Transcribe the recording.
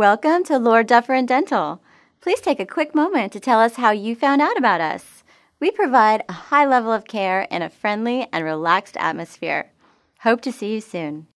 Welcome to Lord Dufferin Dental. Please take a quick moment to tell us how you found out about us. We provide a high level of care in a friendly and relaxed atmosphere. Hope to see you soon.